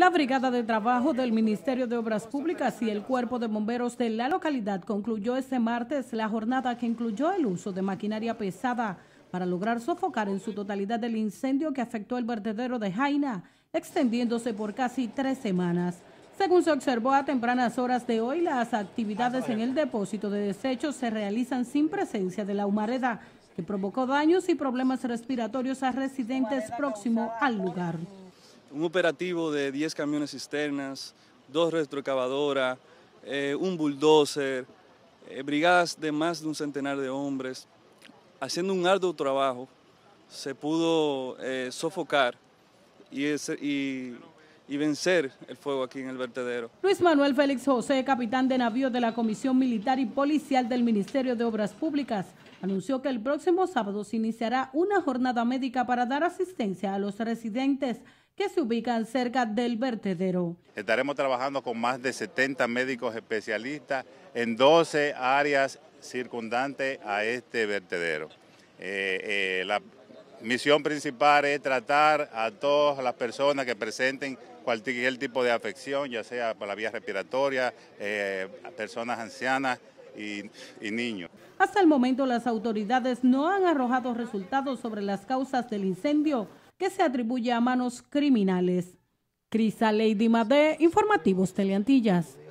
La Brigada de Trabajo del Ministerio de Obras Públicas y el Cuerpo de Bomberos de la localidad concluyó este martes la jornada que incluyó el uso de maquinaria pesada para lograr sofocar en su totalidad el incendio que afectó el vertedero de Jaina, extendiéndose por casi tres semanas. Según se observó a tempranas horas de hoy, las actividades en el depósito de desechos se realizan sin presencia de la humareda, que provocó daños y problemas respiratorios a residentes próximos al lugar un operativo de 10 camiones cisternas, dos retrocavadoras, eh, un bulldozer, eh, brigadas de más de un centenar de hombres. Haciendo un arduo trabajo, se pudo eh, sofocar y, y y vencer el fuego aquí en el vertedero. Luis Manuel Félix José, capitán de navío de la Comisión Militar y Policial del Ministerio de Obras Públicas, anunció que el próximo sábado se iniciará una jornada médica para dar asistencia a los residentes que se ubican cerca del vertedero. Estaremos trabajando con más de 70 médicos especialistas en 12 áreas circundantes a este vertedero. Eh, eh, misión principal es tratar a todas las personas que presenten cualquier tipo de afección, ya sea para la vía respiratoria, eh, personas ancianas y, niños. Hasta el momento las autoridades no han arrojado resultados sobre las causas del incendio que se atribuye a manos criminales. Crisa Lady Madé, Informativos Teleantillas.